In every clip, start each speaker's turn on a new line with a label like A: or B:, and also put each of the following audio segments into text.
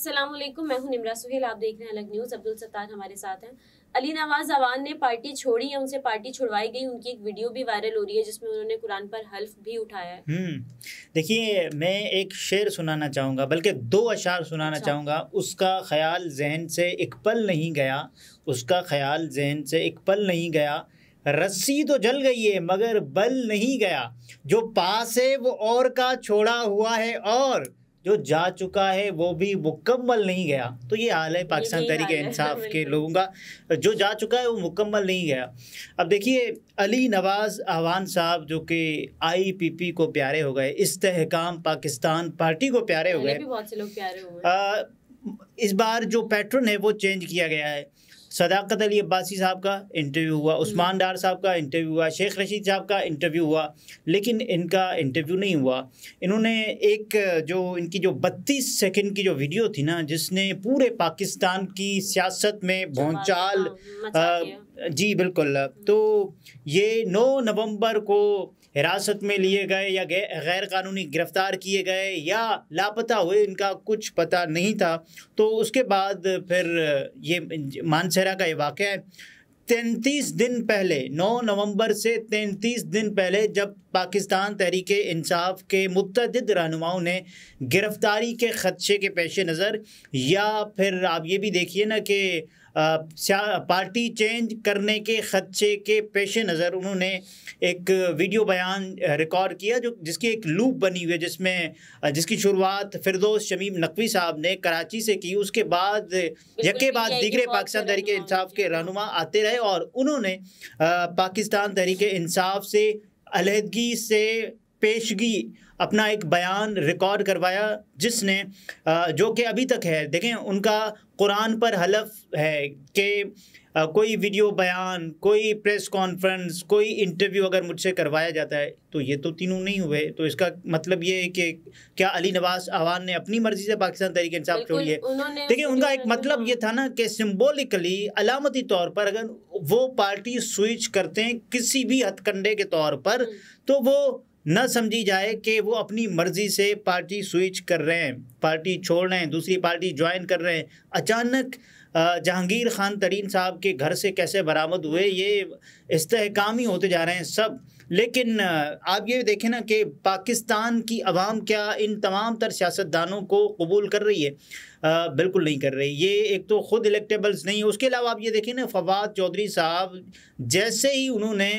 A: अस्सलाम वालेकुम मैं हूं निमरा सुहेल आप देख रहे हैं अलग न्यूज़ अब्दुल सत्तार हमारे साथ हैं अली नवाज अवान ने पार्टी छोड़ी है उनसे पार्टी छुड़वाई गई उनकी एक वीडियो भी वायरल हो रही है जिसमें उन्होंने कुरान पर हल्फ भी उठाया है
B: हम्म, देखिए मैं एक शेर सुनाना चाहूँगा बल्कि दो अशार सुनाना अच्छा। चाहूँगा उसका ख्याल जहन से एक पल नहीं गया उसका ख्याल जहन से एक पल नहीं गया रस्सी तो जल गई है मगर बल नहीं गया जो पास है वो और का छोड़ा हुआ है और जो जा चुका है वो भी मुकम्मल नहीं गया तो ये हाल है पाकिस्तान तहरीक इंसाफ के लोगों का जो जा चुका है वो मुकम्मल नहीं गया अब देखिए अली नवाज़ अहवान साहब जो कि आईपीपी को प्यारे हो गए इस्तेहकाम पाकिस्तान पार्टी को प्यारे हो गए
A: बहुत से लोग प्यारे हो
B: गए इस बार जो पैटर्न है वो चेंज किया गया है सदाकत अली अब्बासी साहब का इंटरव्यू हुआ हम्म। उस्मान डार साहब का इंटरव्यू हुआ शेख रशीद साहब का इंटरव्यू हुआ लेकिन इनका इंटरव्यू नहीं हुआ इन्होंने एक जो इनकी जो बत्तीस सेकंड की जो वीडियो थी ना जिसने पूरे पाकिस्तान की सियासत में भौचाल जी बिल्कुल तो ये 9 नवंबर को हिरासत में लिए गए या गैर कानूनी गिरफ्तार किए गए या लापता हुए इनका कुछ पता नहीं था तो उसके बाद फिर ये मानसरा का ये वाक़ है तैंतीस दिन पहले 9 नवंबर से तैंतीस दिन पहले जब पाकिस्तान तहरीक इंसाफ के मतद रहनुमाओं ने गिरफ़्तारी के ख़दशे के पेश नज़र या फिर आप ये भी देखिए ना कि पार्टी चेंज करने के खदशे के पेश नज़र उन्होंने एक वीडियो बयान रिकॉर्ड किया जो जिसकी एक लूप बनी हुई है जिसमें जिसकी शुरुआत फिरदोस शमीम नकवी साहब ने कराची से की उसके बाद यके बाद दीगरे पाकिस्तान तहरीक इंसाफ के रहनुमा आते रहे और उन्होंने पाकिस्तान तहरीक इंसाफ से अलहदगी से पेशगी अपना एक बयान रिकॉर्ड करवाया जिसने जो कि अभी तक है देखें उनका कुरान पर हलफ है कि कोई वीडियो बयान कोई प्रेस कॉन्फ्रेंस कोई इंटरव्यू अगर मुझसे करवाया जाता है तो ये तो तीनों नहीं हुए तो इसका मतलब ये है कि क्या अली नवाज आवान ने अपनी मर्जी से पाकिस्तान तरीके इंसाफ छोड़ी है देखिए उनका एक मतलब ये था ना कि सिम्बोलिकली अलामती तौर पर अगर वो पार्टी स्विच करते हैं किसी भी हथकंडे के तौर पर हम्म। तो वो न समझी जाए कि वो अपनी मर्ज़ी से पार्टी स्विच कर रहे हैं पार्टी छोड़ रहे हैं दूसरी पार्टी ज्वाइन कर रहे हैं अचानक जहांगीर खान तरीन साहब के घर से कैसे बरामद हुए ये इसकाम ही होते जा रहे हैं सब लेकिन आप ये देखें ना कि पाकिस्तान की आवाम क्या इन तमाम तर सियासतदानों को कबूल कर रही है बिल्कुल नहीं कर रही ये एक तो ख़ुद इलेक्टेबल्स नहीं है उसके अलावा आप ये देखें ना फवाद चौधरी साहब जैसे ही उन्होंने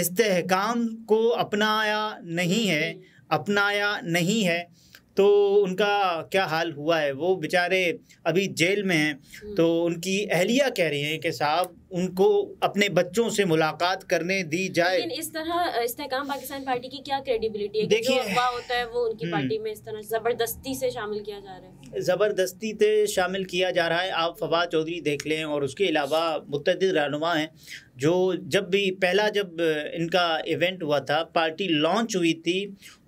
B: इस्तेकाम को अपनाया नहीं है अपनाया नहीं है तो उनका क्या हाल हुआ है वो बेचारे अभी जेल में हैं हम्म। तो उनकी अहलिया कह रही हैं कि साहब उनको अपने बच्चों से मुलाकात करने दी जाए लेकिन
A: इस तरह इस्तेकाम पाकिस्तान पार्टी की क्या क्रेडिबिलिटी है देखिए होता है वो उनकी हम्म। पार्टी में इस तरह जबरदस्ती से शामिल किया जा रहा
B: है जबरदस्ती से शामिल किया जा रहा है आप फवाद चौधरी देख लें और उसके अलावा मुतद रहनुमा हैं जो जब भी पहला जब इनका इवेंट हुआ था पार्टी लॉन्च हुई थी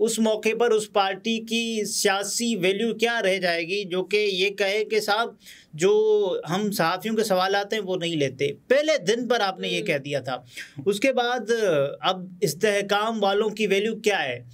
B: उस मौके पर उस पार्टी की सियासी वैल्यू क्या रह जाएगी जो कि ये कहे कि साहब जो हम सहाफ़ियों के सवाल आते हैं वो नहीं लेते पहले दिन पर आपने ये कह हम्म। दिया था उसके बाद अब इस्तेकाम वालों की वैल्यू क्या है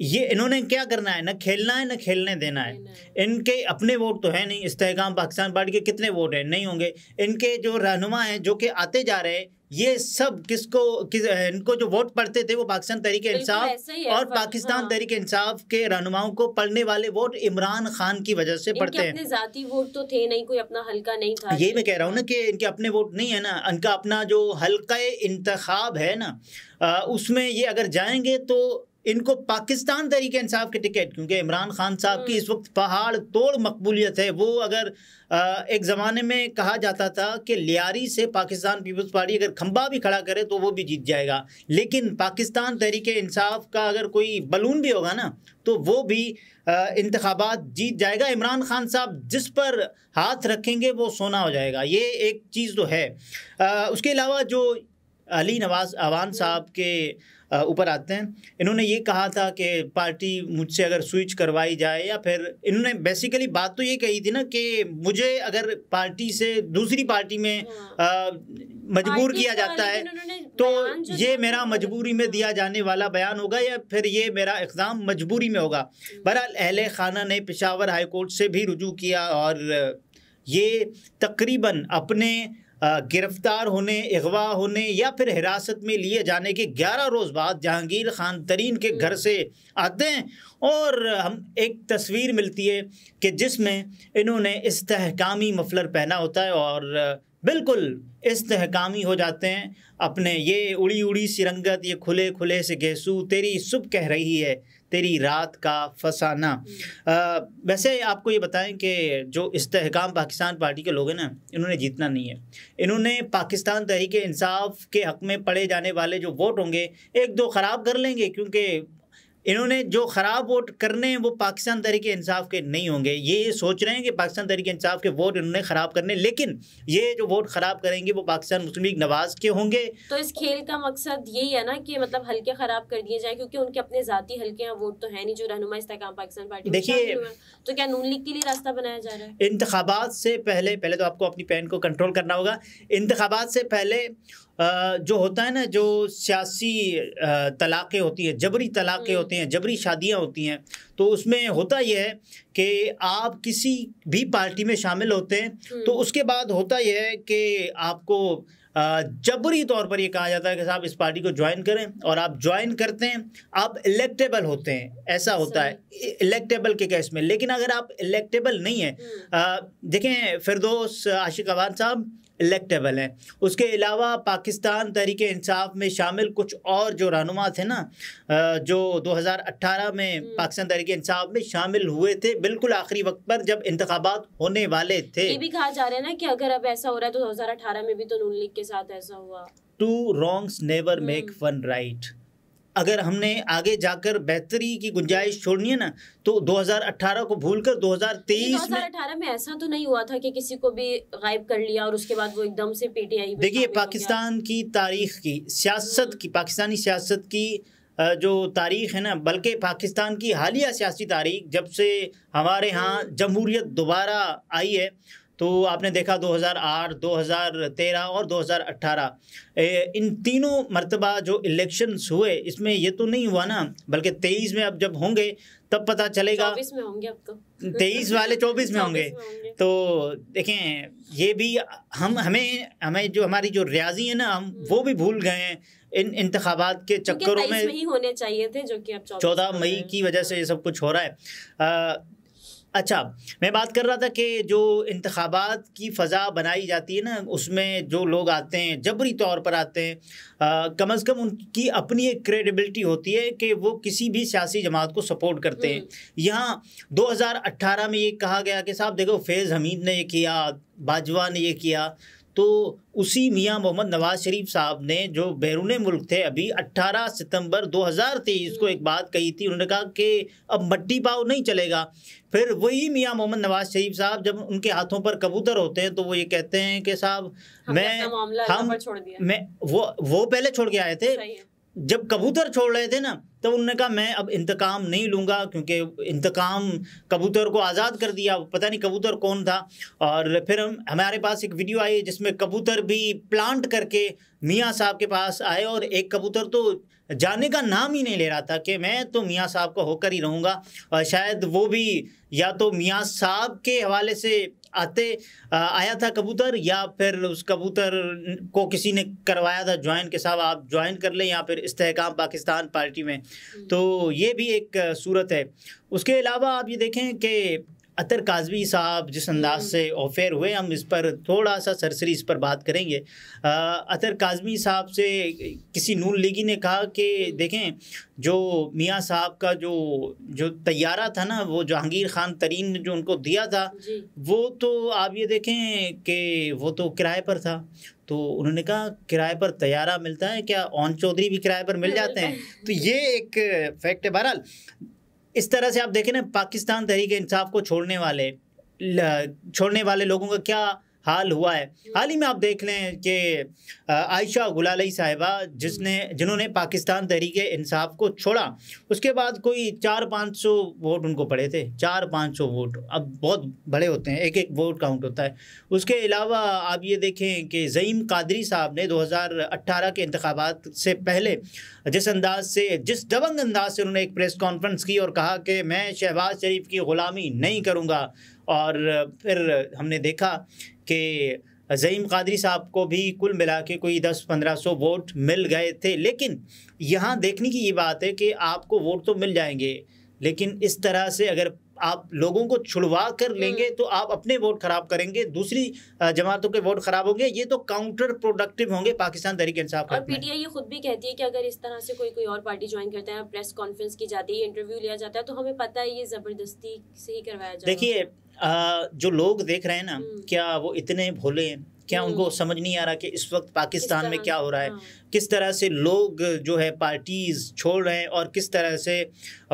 B: ये इन्होंने क्या करना है ना खेलना है ना खेलने देना है इनके अपने वोट तो है नहीं इस्तेकाम पाकिस्तान पार्टी के कितने वोट हैं नहीं होंगे इनके जो रहनुमा हैं जो कि आते जा रहे हैं ये सब किसको किस इनको जो वोट पढ़ते थे वो पाकिस्तान तरीके इंसाफ और पाकिस्तान हाँ। तरीके इंसाफ के रहनुमाओं को पढ़ने वाले वोट इमरान खान की वजह से पढ़ते हैं
A: जाती वोट तो थे नहीं कोई अपना हल्का नहीं था ये मैं
B: कह रहा हूँ ना कि इनके अपने वोट नहीं है ना इनका अपना जो हल्का इंतखाब है ना उसमें ये अगर जाएंगे तो इनको पाकिस्तान तरीके इंसाफ के टिकट क्योंकि इमरान खान साहब की इस हम्म। वक्त पहाड़ तोड़ मकबूलियत है वो अगर एक ज़माने में कहा जाता था कि लियारी से पाकिस्तान पीपल्स पार्टी अगर खंबा भी खड़ा करे तो वो भी जीत जाएगा लेकिन पाकिस्तान तहरीक इंसाफ का अगर कोई बलून भी होगा ना तो वो भी इंतबात जीत जाएगा इमरान खान साहब जिस पर हाथ रखेंगे वो सोना हो जाएगा ये एक चीज़ तो है आ, उसके अलावा जो अली नवाज अवान हम्म। साहब के ऊपर आते हैं इन्होंने ये कहा था कि पार्टी मुझसे अगर स्विच करवाई जाए या फिर इन्होंने बेसिकली बात तो ये कही थी ना कि मुझे अगर पार्टी से दूसरी पार्टी में हाँ। मजबूर किया जाता है तो ये मेरा मजबूरी में दिया जाने वाला बयान होगा या फिर ये मेरा एग्ज़ाम मजबूरी में होगा हम्म। बहरहाल अहल खाना ने पिशावर हाई कोर्ट से भी रुजू किया और ये तकरीबन अपने गिरफ्तार होने अगवा होने या फिर हिरासत में लिए जाने के 11 रोज़ बाद जहांगीर ख़ान तरीन के घर से आते हैं और हम एक तस्वीर मिलती है कि जिसमें इन्होंने इस्तेकामी मफलर पहना होता है और बिल्कुल इसकामी हो जाते हैं अपने ये उड़ी उड़ी सी रंगत ये खुले खुले से गहसू तेरी सुबह कह रही है तेरी रात का फसाना आ, वैसे आपको ये बताएं कि जो इसकाम पाकिस्तान पार्टी के लोग हैं ना इन्होंने जीतना नहीं है इन्होंने पाकिस्तान तहरीक इंसाफ के हक़ में पड़े जाने वाले जो वोट होंगे एक दो ख़राब कर लेंगे क्योंकि इन्होंने जो ख़राब वोट करने हैं वो पाकिस्तान तहरीक इंसाफ के नहीं होंगे ये सोच रहे हैं कि पाकिस्तान तहरीक इंसाफ के वोट इन्होंने ख़राब करने लेकिन ये जो वोट ख़राब करेंगे वो पाकिस्तान मुस्लिम लीग नवाज के होंगे
A: तो इस खेल का मकसद यही है ना कि मतलब हल्के ख़राब कर दिए जाए क्योंकि उनके अपने ज़ाती हल्के हैं वोट तो है नहीं जो रहनुमा इसकाम पाकिस्तान पार्टी देखिए तो क्या नून लीग के लिए रास्ता बनाया जा रहा
B: है इंतबात से पहले पहले तो आपको अपनी पैन को कंट्रोल करना होगा इंतबात से पहले जो होता है ना जो सियासी तलाक़ें होती हैं जबरी तलाक़ें होते हम्म। हैं जबरी शादियां होती हैं तो उसमें होता यह है कि आप किसी भी पार्टी में शामिल होते हैं हम्म। तो उसके बाद होता यह है कि आपको जबरी तौर पर यह कहा जाता है कि साहब इस पार्टी को ज्वाइन करें और आप ज्वाइन करते हैं आप इलेक्टेबल होते हैं ऐसा होता है इलेक्टेबल के केस में लेकिन अगर आप इलेक्टेबल नहीं हैं हम्म। देखें फिरदोस आशिक अवान साहब इलेक्टेबल हैं उसके अलावा पाकिस्तान तहरीक इंसाफ में शामिल कुछ और जो रहनुमा थे ना जो 2018 में हम्म। पाकिस्तान तहरीक इंसाफ में शामिल हुए थे बिल्कुल आखिरी वक्त पर जब इंतबात होने वाले थे ये
A: भी कहा जा रहा है ना कि अगर अब ऐसा हो रहा है तो 2018 में भी तो नून लीग के साथ ऐसा हुआ
B: two wrongs never make one right अगर हमने आगे जाकर बेहतरी की गुंजाइश छोड़नी है ना तो 2018 को भूलकर 2023 2018
A: में ऐसा तो नहीं हुआ था कि किसी को भी गायब कर लिया और उसके बाद वो एकदम से पीटीआई देखिए
B: पाकिस्तान की तारीख की सियासत की पाकिस्तानी सियासत की जो तारीख है ना बल्कि पाकिस्तान की हालिया सियासी तारीख जब से हमारे यहाँ हम्म। जमहूरियत दोबारा आई है तो आपने देखा 2008, 2013 और 2018 इन तीनों मरतबा जो इलेक्शंस हुए इसमें ये तो नहीं हुआ ना बल्कि 23 में अब जब होंगे तब पता चलेगा चौबीस
A: में होंगे अब तो तेईस वाले चौबीस में होंगे
B: तो देखें ये भी हम हमें हमें जो हमारी जो रियाजी है ना हम वो भी भूल गए हैं इन इंतबात के चक्करों में ही
A: होने चाहिए थे जो कि अब चौदह मई
B: की वजह से ये सब कुछ हो रहा है अच्छा मैं बात कर रहा था कि जो इंतबात की फ़ज़ा बनाई जाती है ना उसमें जो लोग आते हैं जबरी तौर पर आते हैं आ, कम अज़ कम उनकी अपनी एक क्रेडिबिलिटी होती है कि वो किसी भी सियासी जमात को सपोर्ट करते हैं हम्म। यहाँ 2018 में ये कहा गया कि साहब देखो फैज़ हमीद ने ये किया बाजवा ने ये किया तो उसी मियां मोहम्मद नवाज शरीफ साहब ने जो बैरून मुल्क थे अभी 18 सितंबर 2023 को एक बात कही थी उन्होंने कहा कि अब मट्टी पाव नहीं चलेगा फिर वही मियां मोहम्मद नवाज शरीफ साहब जब उनके हाथों पर कबूतर होते हैं तो वो ये कहते हैं कि साहब मैं हम मैं वो वो पहले छोड़ के आए थे जब कबूतर छोड़ रहे थे ना तब उन्होंने कहा मैं अब इंतकाम नहीं लूँगा क्योंकि इंतकाम कबूतर को आज़ाद कर दिया पता नहीं कबूतर कौन था और फिर हम हमारे पास एक वीडियो आई जिसमें कबूतर भी प्लांट करके मियाँ साहब के पास आए और एक कबूतर तो जाने का नाम ही नहीं ले रहा था कि मैं तो मियाँ साहब का होकर ही रहूँगा और शायद वो भी या तो मियाँ साहब के हवाले से आते आया था कबूतर या फिर उस कबूतर को किसी ने करवाया था ज्वाइन के साहब आप ज्वाइन कर लें या फिर इस्तेकाम पाकिस्तान पार्टी में हम्म। तो ये भी एक सूरत है उसके अलावा आप ये देखें कि अतर काजवी साहब जिस अंदाज हम्म। से ऑफेयर हुए हम इस पर थोड़ा सा सरसरी इस पर बात करेंगे आ, अतर काजमी साहब से किसी नून लीगी ने कहा कि देखें जो मियाँ साहब का जो जो तैयारा था ना वो जहांगीर खान तरीन ने जो उनको दिया था वो तो आप ये देखें कि वो तो किराए पर था तो उन्होंने कहा किराए पर तैयारा मिलता है क्या ओन चौधरी भी किराए पर मिल जाते हैं तो ये एक फैक्ट है बहरहाल इस तरह से आप देखें ना पाकिस्तान तहरीक इंसाफ को छोड़ने वाले छोड़ने वाले लोगों का क्या हाल हुआ है हाल ही में आप देख लें कि आयशा गुलाई साहिबा जिसने जिन्होंने पाकिस्तान तहरीक इंसाफ को छोड़ा उसके बाद कोई चार पाँच सौ वोट उनको पड़े थे चार पाँच सौ वोट अब बहुत बड़े होते हैं एक एक वोट काउंट होता है उसके अलावा आप ये देखें कि ज़ईम कादरी साहब ने 2018 के इंतबात से पहले जिस अंदाज से जिस दबंग अंदाज से उन्होंने एक प्रेस कॉन्फ्रेंस की और कहा कि मैं शहबाज शरीफ की ग़ुलामी नहीं करूँगा और फिर हमने देखा कि ज़ईम कादरी साहब को भी कुल मिला के कोई दस पंद्रह सौ वोट मिल गए थे लेकिन यहाँ देखने की ये बात है कि आपको वोट तो मिल जाएंगे लेकिन इस तरह से अगर आप लोगों को छुड़वा कर हम्म। लेंगे तो आप अपने वोट खराब करेंगे दूसरी जमातों के वोट खराब होंगे ये तो काउंटर प्रोडक्टिव होंगे पाकिस्तान तरीके इंसाफ और पीटीआई ये
A: खुद भी कहती है कि अगर इस तरह से कोई कोई और पार्टी ज्वाइन करता है प्रेस कॉन्फ्रेंस की जाती है इंटरव्यू लिया जाता है तो हमें पता है ये जबरदस्ती से ही करवाया जाए देखिए
B: आ, जो लोग देख रहे हैं ना हम्म। क्या वो इतने भोले हैं क्या उनको हम्म। समझ नहीं आ रहा कि इस वक्त पाकिस्तान में क्या हो रहा है हाँ। किस तरह से लोग जो है पार्टीज़ छोड़ रहे हैं और किस तरह से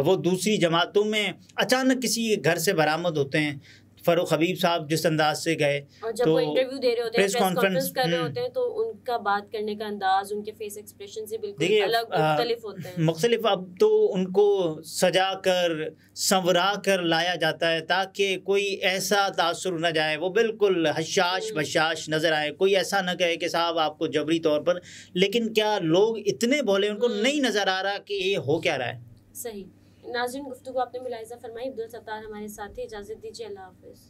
B: वो दूसरी जमातों में अचानक किसी घर से बरामद होते हैं फरूख हबीब साहब जिस अंदाज से गए तो इंटरव्यू दे रहे होते प्रेस कॉन्फ्रेंस कर रहे हम्म। होते हैं
A: तो उनका बात करने का अंदाज उनके फेस एक्सप्रेशन से बिल्कुल अलग मुख्तलिफ होते
B: हैं मुख्तलिफ अब तो उनको सजा कर संवरा कर लाया जाता है ताकि कोई ऐसा तासर ना जाए वो बिल्कुल हशाश हम्म। बशाश नज़र आए कोई ऐसा ना कहे कि साहब आपको जबरी तौर पर लेकिन क्या लोग इतने बोले उनको हम्म। नहीं नज़र आ रहा कि ये हो क्या रहा है
A: सही नाजिन गुफ्तु आपने मुलायजा फरमाई अब्दुल सत्तार हमारे साथ ही इजाज़त दीजिए अल्लाह हाफिज़